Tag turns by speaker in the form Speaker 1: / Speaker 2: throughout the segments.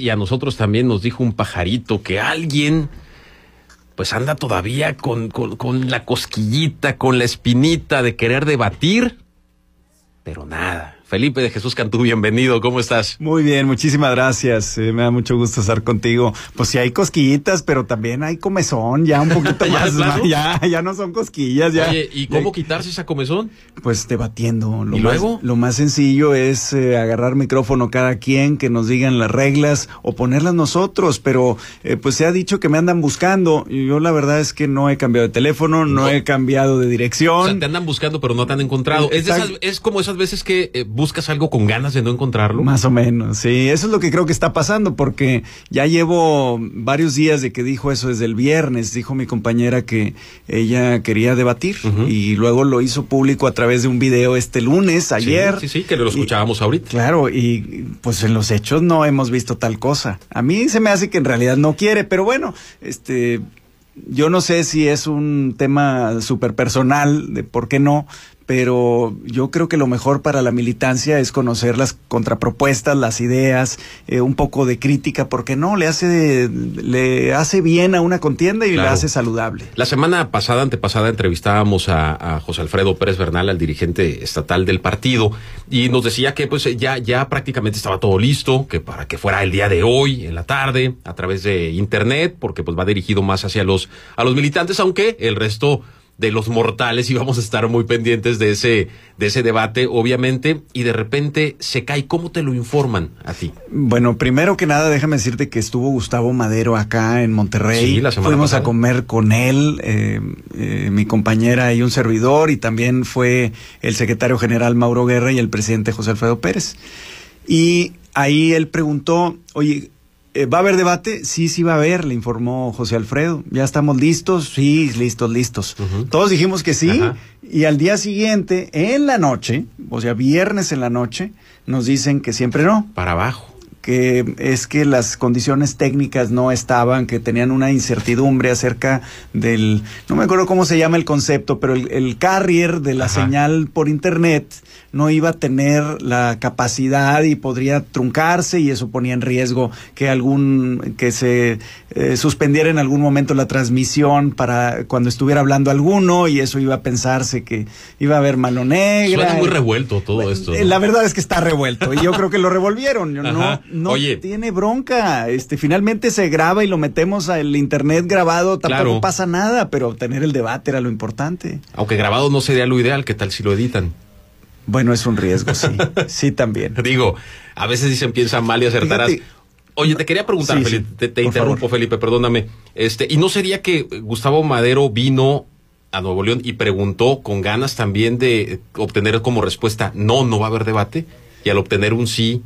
Speaker 1: y a nosotros también nos dijo un pajarito que alguien pues anda todavía con, con, con, la cosquillita, con la espinita de querer debatir, pero nada. Felipe de Jesús Cantú, bienvenido, ¿cómo estás?
Speaker 2: Muy bien, muchísimas gracias. Eh, me da mucho gusto estar contigo. Pues sí hay cosquillitas, pero también hay comezón, ya un poquito más, ya, ya no son cosquillas, ya. Oye, ¿y cómo
Speaker 1: quitarse esa comezón?
Speaker 2: Pues debatiendo. Lo ¿Y luego? Lo más sencillo es eh, agarrar micrófono cada quien, que nos digan las reglas o ponerlas nosotros, pero eh, pues se ha dicho que me andan buscando. y Yo la verdad es que no he cambiado de teléfono, no, he cambiado de dirección. O sea,
Speaker 1: te andan buscando, pero no te han encontrado. Es, es como esas veces que buscas algo con ganas de no encontrarlo. Más
Speaker 2: o menos, sí. Eso es lo que creo que está pasando, porque ya llevo varios días de que dijo eso desde el viernes. Dijo mi compañera que ella quería debatir y luego lo hizo público a través de un video este lunes, ayer. Sí, sí, que lo escuchábamos ahorita. Claro, y pues en los hechos no hemos visto tal cosa. A mí se me hace que en realidad no quiere, pero bueno, este yo no sé si es un tema súper personal, de por qué no, pero yo creo que lo mejor para la militancia es conocer las contrapropuestas, las ideas, eh, un poco de crítica, porque no, le hace, le hace bien a una contienda y le hace saludable.
Speaker 1: La semana pasada, antepasada, entrevistábamos a, José Alfredo Pérez Bernal, al dirigente estatal del partido, y nos decía que pues ya, ya prácticamente estaba todo listo, que para que fuera el día de hoy, en la tarde, a través de internet, porque pues va dirigido más hacia los, a los militantes, aunque el resto de los mortales y vamos a estar muy pendientes de ese, de ese debate, obviamente, y de repente se cae. ¿Cómo te lo informan así
Speaker 2: Bueno, primero que nada, déjame decirte que estuvo Gustavo Madero acá en Monterrey. Sí, la semana Fuimos a comer con él, eh, eh, mi compañera y un servidor, y también fue el secretario general Mauro Guerra y el presidente José Alfredo Pérez. Y ahí él preguntó, oye, eh, ¿Va a haber debate? Sí, sí va a haber, le informó José Alfredo. ¿Ya estamos listos? Sí, listos, listos. Todos dijimos que sí. Y al día siguiente, en la noche, o sea, viernes en la noche, nos dicen que siempre no. Para abajo que es que las condiciones técnicas no estaban, que tenían una incertidumbre acerca del, no me acuerdo cómo se llama el concepto, pero el, carrier de la señal por internet no iba a tener la capacidad y podría truncarse y eso ponía en riesgo que algún que se eh, suspendiera en algún momento la transmisión para cuando estuviera hablando alguno y eso iba a pensarse que iba a haber mano negra. Suena muy
Speaker 1: revuelto todo esto. Eh, la
Speaker 2: verdad es que está revuelto y yo creo que lo revolvieron. No, no tiene bronca. Este, finalmente se graba y lo metemos al internet grabado. Tampoco pasa nada, pero tener el debate era lo importante.
Speaker 1: Aunque grabado no sería lo ideal. ¿Qué tal si lo editan? Bueno, es un riesgo, sí. sí, también. Digo, a veces dicen piensa mal y acertarás. Oye, te quería preguntar, Felipe, te, interrumpo, Felipe, perdóname. Este, ¿y no sería que Gustavo Madero vino a Nuevo León y preguntó con ganas también de obtener como respuesta no, no va a haber debate? Y al obtener un sí,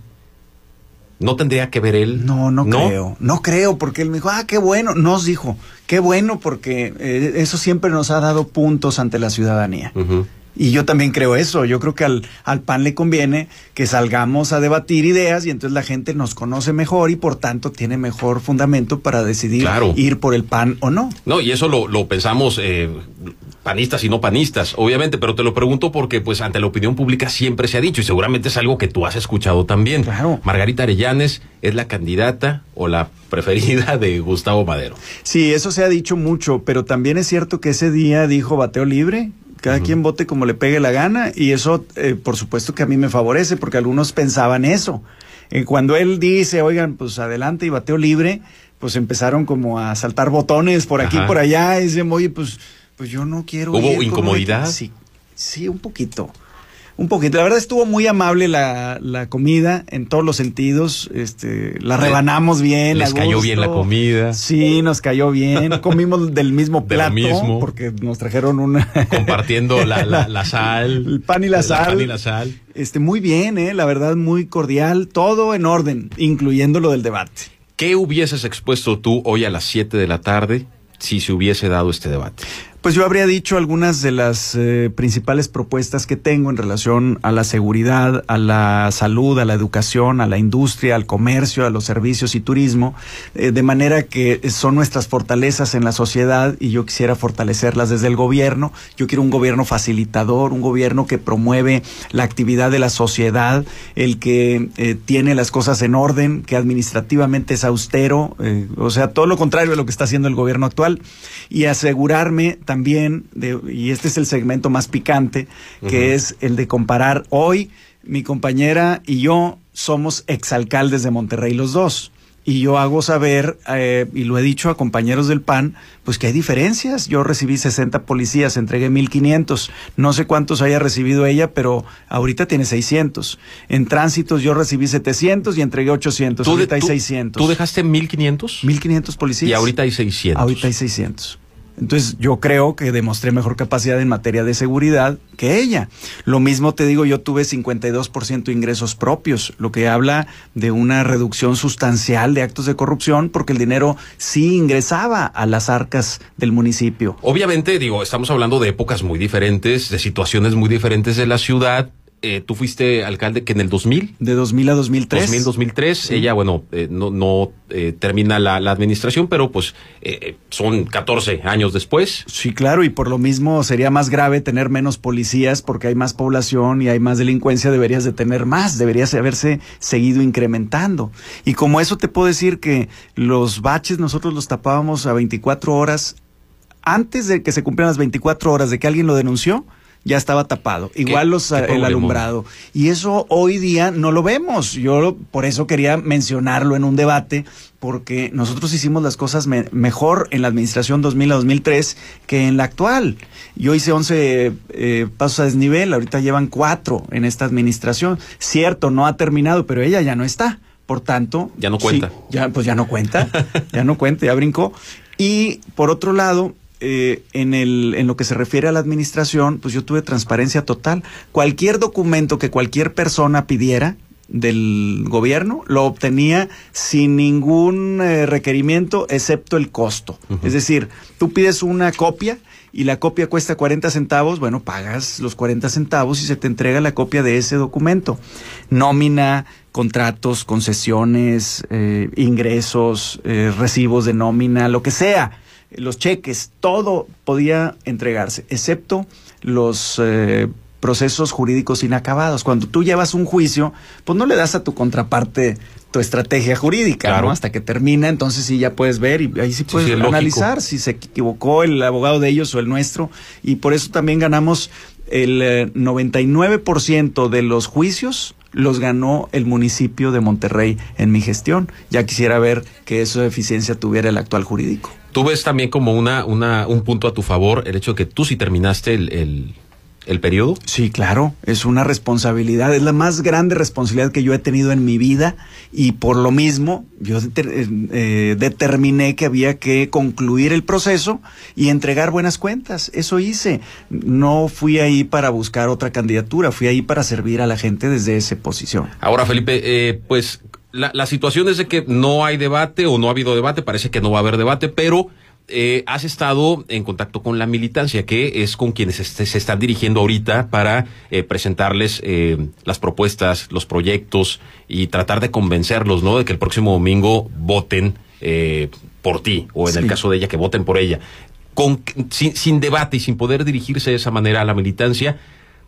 Speaker 1: ¿no tendría que ver él? No,
Speaker 2: no, creo. No creo, porque él me dijo, ah, qué bueno. Nos dijo, qué bueno, porque eh, eso siempre nos ha dado puntos ante la ciudadanía. Y yo también creo eso. Yo creo que al, al, PAN le conviene que salgamos a debatir ideas y entonces la gente nos conoce mejor y por tanto tiene mejor fundamento para decidir ir por el PAN o no.
Speaker 1: No, y eso lo, pensamos eh, panistas y no panistas, obviamente, pero te lo pregunto porque pues ante la opinión pública siempre se ha dicho y seguramente es algo que tú has escuchado también. Claro. Margarita Arellanes es la candidata o la preferida de Gustavo Madero.
Speaker 2: Sí, eso se ha dicho mucho, pero también es cierto que ese día dijo bateo libre cada quien vote como le pegue la gana y eso, eh, por supuesto que a mí me favorece porque algunos pensaban eso. Eh, cuando él dice, oigan, pues adelante y bateo libre, pues empezaron como a saltar botones por aquí, y por allá, y dicen, oye, pues, pues yo no quiero... ¿Hubo incomodidad? sí, sí, un poquito un poquito. La verdad estuvo muy amable la, comida en todos los sentidos. Este, la rebanamos bien. Les cayó bien la comida. Sí, nos cayó bien. Comimos del mismo plato. mismo. Porque nos trajeron una.
Speaker 1: Compartiendo la, sal. El pan y la, sal. y la sal.
Speaker 2: Este, muy bien, eh, la verdad, muy cordial. Todo en orden, incluyendo lo del debate.
Speaker 1: ¿Qué hubieses expuesto tú hoy a las 7 de la tarde si se hubiese dado este debate?
Speaker 2: Pues yo habría dicho algunas de las eh, principales propuestas que tengo en relación a la seguridad, a la salud, a la educación, a la industria, al comercio, a los servicios y turismo, eh, de manera que son nuestras fortalezas en la sociedad y yo quisiera fortalecerlas desde el gobierno. Yo quiero un gobierno facilitador, un gobierno que promueve la actividad de la sociedad, el que eh, tiene las cosas en orden, que administrativamente es austero, o sea, todo lo contrario de lo que está haciendo el gobierno actual, y asegurarme también también, de, y este es el segmento más picante, que es el de comparar. Hoy mi compañera y yo somos exalcaldes de Monterrey los dos y yo hago saber, eh, y lo he dicho a compañeros del PAN, pues que hay diferencias. Yo recibí 60 policías, entregué 1.500. No sé cuántos haya recibido ella, pero ahorita tiene 600. En tránsitos yo recibí 700 y entregué 800. ahorita hay 600.
Speaker 1: ¿Tú dejaste 1.500? 1.500 policías. Y ahorita hay 600. Ahorita hay 600. Entonces yo
Speaker 2: creo que demostré mejor capacidad en materia de seguridad que ella. Lo mismo te digo, yo tuve 52% ingresos propios, lo que habla de una reducción sustancial de actos de corrupción porque el dinero sí ingresaba a las arcas del municipio.
Speaker 1: Obviamente, digo, estamos hablando de épocas muy diferentes, de situaciones muy diferentes de la ciudad, eh, tú fuiste alcalde que en el 2000. De 2000 a 2003. 2000, 2003. Ella, bueno, eh, no, eh, termina la, la, administración, pero pues son 14 años después. Sí,
Speaker 2: claro, y por lo mismo sería más grave tener menos policías porque hay más población y hay más delincuencia, deberías de tener más, deberías haberse seguido incrementando. Y como eso te puedo decir que los baches nosotros los tapábamos a 24 horas antes de que se cumplieran las 24 horas de que alguien lo denunció ya estaba tapado. Igual eh, el alumbrado. Y eso hoy día no lo vemos. Yo por eso quería mencionarlo en un debate, porque nosotros hicimos las cosas mejor en la administración 2000 a 2003 que en la actual. Yo hice 11 eh, pasos a desnivel, ahorita llevan 4 en esta administración. Cierto, no ha terminado, pero ella ya no está. Por tanto, ya no cuenta. ya, pues ya no cuenta, ya no cuenta, ya brincó. Y por otro lado, eh, en, en lo que se refiere a la administración, pues yo tuve transparencia total. Cualquier documento que cualquier persona pidiera, del gobierno lo obtenía sin ningún eh, requerimiento excepto el costo. Es decir, tú pides una copia y la copia cuesta 40 centavos, bueno, pagas los 40 centavos y se te entrega la copia de ese documento. Nómina, contratos, concesiones, eh, ingresos, recibos de nómina, lo que sea los cheques, todo podía entregarse, excepto los eh, procesos jurídicos inacabados. Cuando tú llevas un juicio, pues no le das a tu contraparte tu estrategia jurídica, Hasta que termina, entonces sí ya puedes ver y ahí sí puedes analizar si se equivocó el abogado de ellos o el nuestro. Y por eso también ganamos el 99% eh, de los juicios los ganó el municipio de Monterrey en mi gestión. Ya quisiera ver que esa eficiencia tuviera el actual jurídico
Speaker 1: tú ves también como una, un punto a tu favor el hecho de que tú sí terminaste el, periodo.
Speaker 2: Sí, claro, es una responsabilidad, es la más grande responsabilidad que yo he tenido en mi vida y por lo mismo yo eh, eh, determiné que había que concluir el proceso y entregar buenas cuentas. Eso hice. No fui ahí para buscar otra candidatura, fui ahí para servir a la gente desde esa posición.
Speaker 1: Ahora, Felipe, eh, pues la, la, situación es de que no hay debate o no ha habido debate, parece que no va a haber debate, pero eh, has estado en contacto con la militancia, que es con quienes este, se están dirigiendo ahorita para eh, presentarles eh, las propuestas, los proyectos y tratar de convencerlos, ¿no? De que el próximo domingo voten por ti o en el caso de ella, que voten por ella. Con, sin debate y sin poder dirigirse de esa manera a la militancia,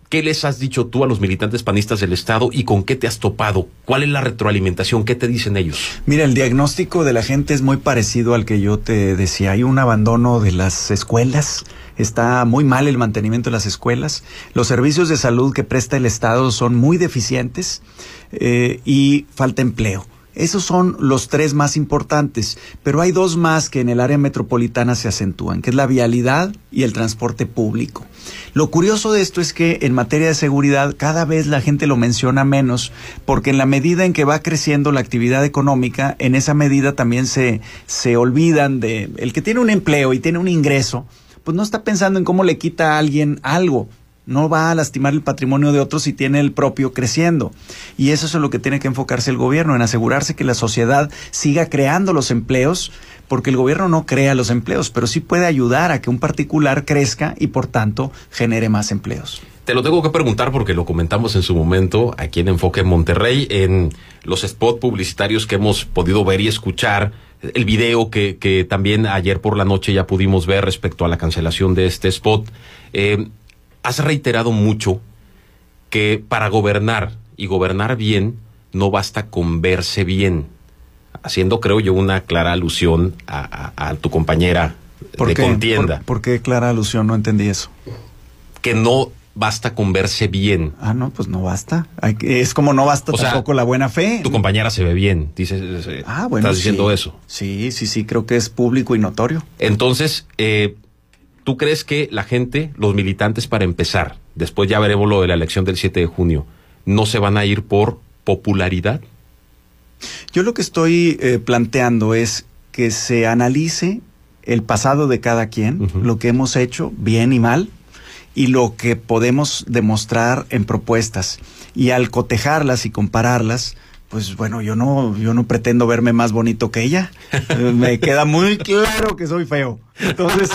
Speaker 1: ¿Qué les has dicho tú a los militantes panistas del Estado y con qué te has topado? ¿Cuál es la retroalimentación? ¿Qué te dicen ellos?
Speaker 2: Mira, el diagnóstico de la gente es muy parecido al que yo te decía. Hay un abandono de las escuelas. Está muy mal el mantenimiento de las escuelas. Los servicios de salud que presta el Estado son muy deficientes eh, y falta empleo. Esos son los tres más importantes, pero hay dos más que en el área metropolitana se acentúan, que es la vialidad y el transporte público. Lo curioso de esto es que en materia de seguridad cada vez la gente lo menciona menos, porque en la medida en que va creciendo la actividad económica, en esa medida también se, se olvidan de el que tiene un empleo y tiene un ingreso, pues no está pensando en cómo le quita a alguien algo no va a lastimar el patrimonio de otros si tiene el propio creciendo. Y eso es lo que tiene que enfocarse el gobierno, en asegurarse que la sociedad siga creando los empleos, porque el gobierno no crea los empleos, pero sí puede ayudar a que un particular crezca y por tanto genere más empleos.
Speaker 1: Te lo tengo que preguntar porque lo comentamos en su momento aquí en Enfoque Monterrey, en los spots publicitarios que hemos podido ver y escuchar, el video que, que también ayer por la noche ya pudimos ver respecto a la cancelación de este spot. Eh, has reiterado mucho que para gobernar y gobernar bien no basta con verse bien, haciendo creo yo una clara alusión a, tu compañera de contienda.
Speaker 2: ¿Por, qué clara
Speaker 1: alusión? No entendí eso. Que no basta con verse bien. Ah, no, pues no basta.
Speaker 2: es como no basta tampoco
Speaker 1: la buena fe. Tu compañera se ve bien, dices. Eh, ah, bueno. Estás diciendo eso. Sí, sí, sí, creo que es público y notorio. Entonces, eh, ¿Tú crees que la gente, los militantes para empezar, después ya veremos lo de la elección del 7 de junio, no se van a ir por popularidad? Yo lo que estoy eh,
Speaker 2: planteando es que se analice el pasado de cada quien, lo que hemos hecho, bien y mal, y lo que podemos demostrar en propuestas. Y al cotejarlas y compararlas, pues bueno, yo no, yo no pretendo verme más bonito que ella. Eh, me queda muy claro que soy feo. Entonces,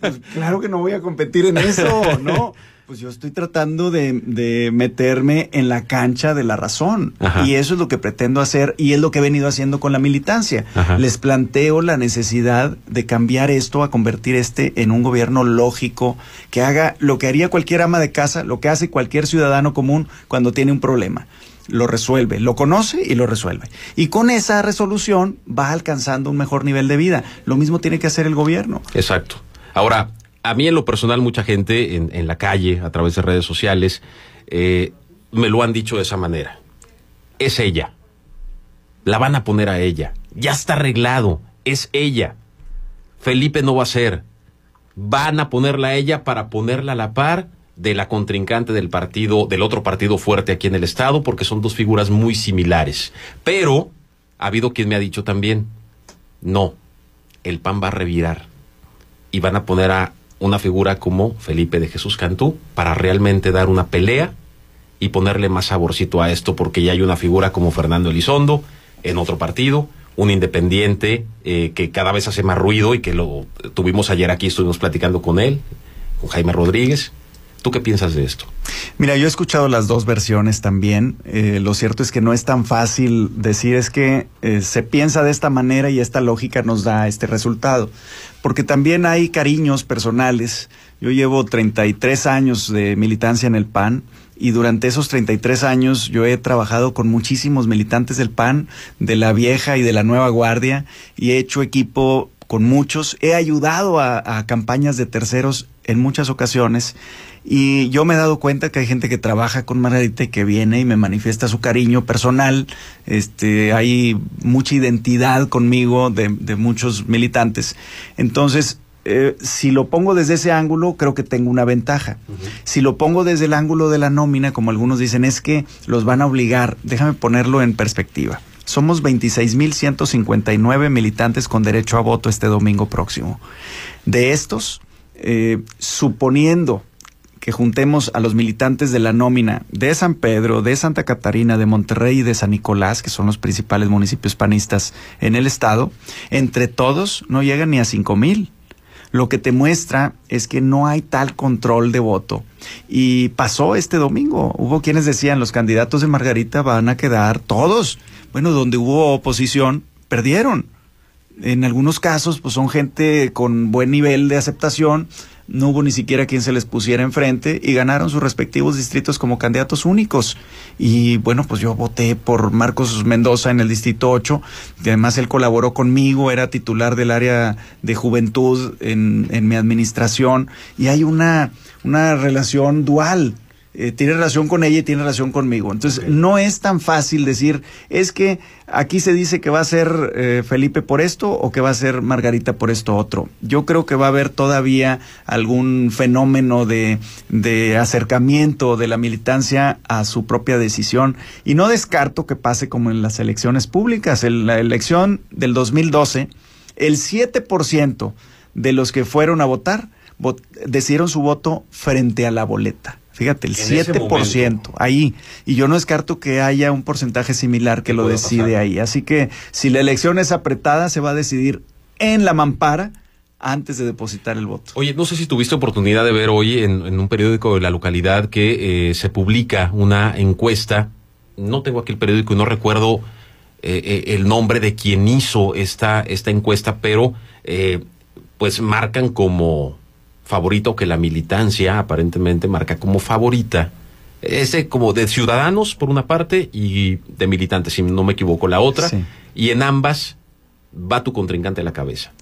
Speaker 2: pues, claro que no voy a competir en eso, ¿no? Pues yo estoy tratando de, meterme en la cancha de la razón. Y eso es lo que pretendo hacer y es lo que he venido haciendo con la militancia. Les planteo la necesidad de cambiar esto a convertir este en un gobierno lógico que haga lo que haría cualquier ama de casa, lo que hace cualquier ciudadano común cuando tiene un problema lo resuelve, lo conoce y lo resuelve. Y con esa resolución va alcanzando un mejor nivel de vida. Lo mismo tiene que hacer el gobierno.
Speaker 1: Exacto. Ahora, a mí en lo personal, mucha gente en, la calle, a través de redes sociales, eh, me lo han dicho de esa manera. Es ella. La van a poner a ella. Ya está arreglado. Es ella. Felipe no va a ser. Van a ponerla a ella para ponerla a la par de la contrincante del partido, del otro partido fuerte aquí en el estado, porque son dos figuras muy similares. Pero ha habido quien me ha dicho también, no, el PAN va a revirar y van a poner a una figura como Felipe de Jesús Cantú para realmente dar una pelea y ponerle más saborcito a esto, porque ya hay una figura como Fernando Elizondo en otro partido, un independiente eh, que cada vez hace más ruido y que lo tuvimos ayer aquí, estuvimos platicando con él, con Jaime Rodríguez ¿Tú qué piensas de esto? Mira, yo he escuchado
Speaker 2: las dos versiones también. Eh, lo cierto es que no es tan fácil decir es que eh, se piensa de esta manera y esta lógica nos da este resultado. Porque también hay cariños personales. Yo llevo 33 años de militancia en el PAN y durante esos 33 años yo he trabajado con muchísimos militantes del PAN, de la vieja y de la nueva guardia, y he hecho equipo con muchos, he ayudado a, campañas de terceros en muchas ocasiones y yo me he dado cuenta que hay gente que trabaja con Margarita y que viene y me manifiesta su cariño personal, este, hay mucha identidad conmigo de, muchos militantes. Entonces, eh, si lo pongo desde ese ángulo, creo que tengo una ventaja. Si lo pongo desde el ángulo de la nómina, como algunos dicen, es que los van a obligar, déjame ponerlo en perspectiva. Somos 26.159 militantes con derecho a voto este domingo próximo. De estos, eh, suponiendo que juntemos a los militantes de la nómina de San Pedro, de Santa Catarina, de Monterrey y de San Nicolás, que son los principales municipios panistas en el estado, entre todos no llegan ni a 5.000. Lo que te muestra es que no hay tal control de voto. Y pasó este domingo. Hubo quienes decían los candidatos de Margarita van a quedar todos bueno, donde hubo oposición, perdieron. En algunos casos, pues son gente con buen nivel de aceptación, no hubo ni siquiera quien se les pusiera enfrente y ganaron sus respectivos distritos como candidatos únicos. Y bueno, pues yo voté por Marcos Mendoza en el distrito 8, y además él colaboró conmigo, era titular del área de juventud en, mi administración y hay una, una relación dual eh, tiene relación con ella y tiene relación conmigo. Entonces, no es tan fácil decir, es que aquí se dice que va a ser eh, Felipe por esto o que va a ser Margarita por esto otro. Yo creo que va a haber todavía algún fenómeno de, acercamiento de la militancia a su propia decisión. Y no descarto que pase como en las elecciones públicas. En la elección del 2012, el 7% de los que fueron a votar, decidieron su voto frente a la boleta. Fíjate, el 7%, ahí. Y yo no descarto que haya un porcentaje similar que lo decide ahí. Así que si la elección es apretada, se va a decidir en la mampara antes de depositar el voto.
Speaker 1: Oye, no sé si tuviste oportunidad de ver hoy en, un periódico de la localidad que eh, se publica una encuesta. No tengo aquí el periódico y no recuerdo eh, eh, el nombre de quien hizo esta, esta encuesta, pero pues marcan como favorito que la militancia aparentemente marca como favorita. Ese como de ciudadanos por una parte y de militantes, si no me equivoco, la otra. Y en ambas va tu contrincante a la cabeza.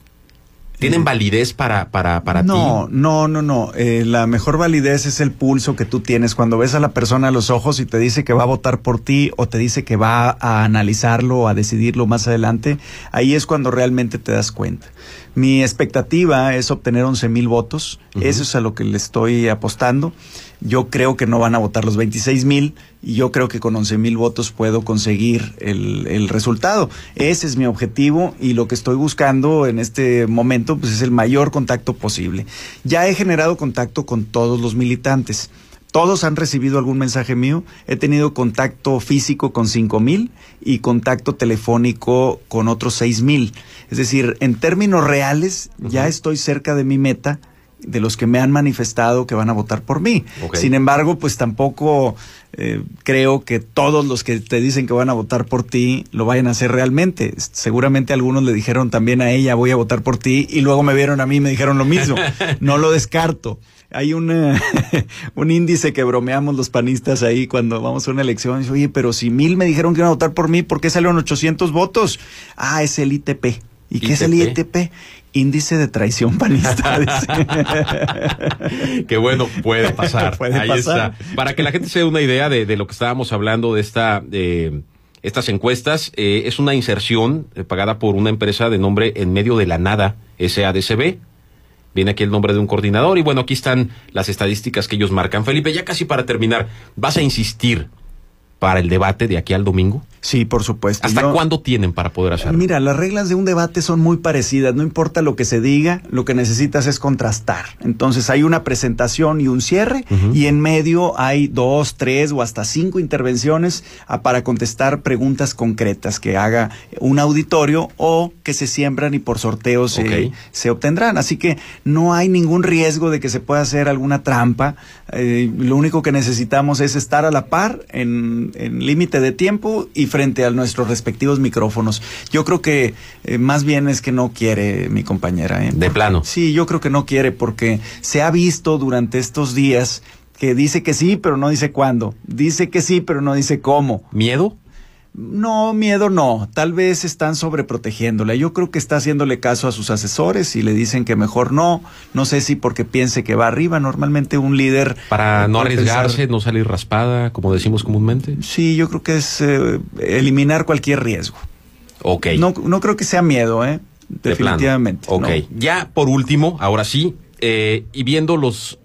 Speaker 1: ¿Tienen eh, validez para, para, para no,
Speaker 2: ti? No, no, no. Eh, la mejor validez es el pulso que tú tienes cuando ves a la persona a los ojos y te dice que va a votar por ti o te dice que va a analizarlo, o a decidirlo más adelante. Ahí es cuando realmente te das cuenta. Mi expectativa es obtener 11 mil votos. Eso es a lo que le estoy apostando. Yo creo que no van a votar los 26 mil y yo creo que con 11 mil votos puedo conseguir el, resultado. Ese es mi objetivo y lo que estoy buscando en este momento pues, es el mayor contacto posible. Ya he generado contacto con todos los militantes. Todos han recibido algún mensaje mío. He tenido contacto físico con 5.000 y contacto telefónico con otros 6.000. Es decir, en términos reales, ya estoy cerca de mi meta de los que me han manifestado que van a votar por mí. Sin embargo, pues tampoco eh, creo que todos los que te dicen que van a votar por ti lo vayan a hacer realmente. Seguramente algunos le dijeron también a ella voy a votar por ti y luego me vieron a mí y me dijeron lo mismo. No lo descarto hay eh, un índice que bromeamos los panistas ahí cuando vamos a una elección. Oye, pero si mil me dijeron que iban a votar por mí, ¿por qué salieron 800 votos? Ah, es el ITP. ¿Y qué es el ITP? Índice de traición panista.
Speaker 1: Qué bueno, puede pasar. Ahí está. Para que la gente se dé una idea de, lo que estábamos hablando de esta, estas encuestas, eh, es una inserción eh, pagada por una empresa de nombre En Medio de la Nada, SADCB, Viene aquí el nombre de un coordinador y bueno, aquí están las estadísticas que ellos marcan. Felipe, ya casi para terminar, ¿vas a insistir para el debate de aquí al domingo? Sí, por supuesto. ¿Hasta cuándo tienen para poder hacerlo?
Speaker 2: Mira, las reglas de un debate son muy parecidas. No importa lo que se diga, lo que necesitas es contrastar. Entonces hay una presentación y un cierre y en medio hay dos, tres o hasta cinco intervenciones ah, para contestar preguntas concretas que haga un auditorio o que se siembran y por sorteo se, se obtendrán. Así que no hay ningún riesgo de que se pueda hacer alguna trampa. Eh, lo único que necesitamos es estar a la par en límite de tiempo y frente a nuestros respectivos micrófonos. Yo creo que eh, más bien es que no quiere mi compañera. ¿eh? De plano. Sí, yo creo que no quiere porque se ha visto durante estos días que dice que sí, pero no dice cuándo. Dice que sí, pero no dice cómo. ¿Miedo? No, miedo no. Tal vez están sobreprotegiéndola. Yo creo que está haciéndole caso a sus asesores y le dicen que mejor no. No sé si porque piense que va arriba. Normalmente un líder.
Speaker 1: Para eh, no arriesgarse, no salir raspada, como
Speaker 2: decimos comúnmente. Sí, yo creo que es eh, eliminar cualquier riesgo. Ok. No, no creo que sea miedo, ¿eh?
Speaker 1: Definitivamente. ok. Ya por último, ahora sí, eh, y viendo los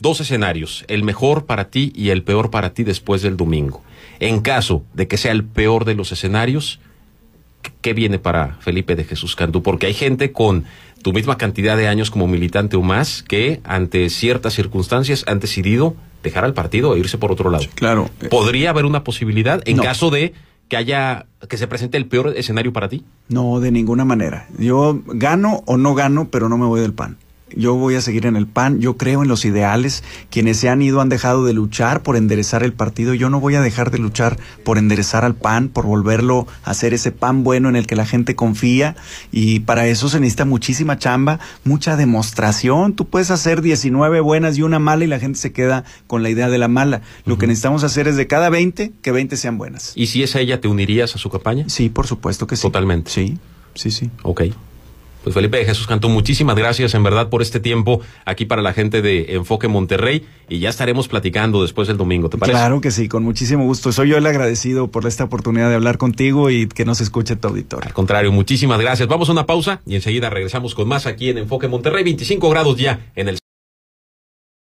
Speaker 1: dos escenarios, el mejor para ti y el peor para ti después del domingo. En caso de que sea el peor de los escenarios, ¿qué viene para Felipe de Jesús Cantú? Porque hay gente con tu misma cantidad de años como militante o más que ante ciertas circunstancias han decidido dejar al partido e irse por otro lado. claro. ¿Podría haber una posibilidad en caso de que haya que se presente el peor escenario para ti?
Speaker 2: No, de ninguna manera. Yo gano o no gano, pero no me voy del pan yo voy a seguir en el PAN, yo creo en los ideales, quienes se han ido han dejado de luchar por enderezar el partido, yo no voy a dejar de luchar por enderezar al PAN, por volverlo a hacer ese pan bueno en el que la gente confía y para eso se necesita muchísima chamba, mucha demostración, tú puedes hacer 19 buenas y una mala y la gente se queda con la idea de la mala, lo que necesitamos hacer es de cada 20 que 20 sean buenas.
Speaker 1: ¿Y si es ella, te unirías a su campaña? Sí, por supuesto que sí. Totalmente. Sí, sí, sí. Ok. Pues Felipe Jesús Cantón, muchísimas gracias en verdad por este tiempo aquí para la gente de Enfoque Monterrey y ya estaremos platicando después del domingo, ¿te parece? Claro que
Speaker 2: sí, con muchísimo gusto. Soy yo el agradecido por esta oportunidad de hablar contigo y que nos escuche tu auditorio. Al
Speaker 1: contrario, muchísimas gracias. Vamos a una pausa y enseguida regresamos con más aquí en Enfoque Monterrey, 25 grados ya en el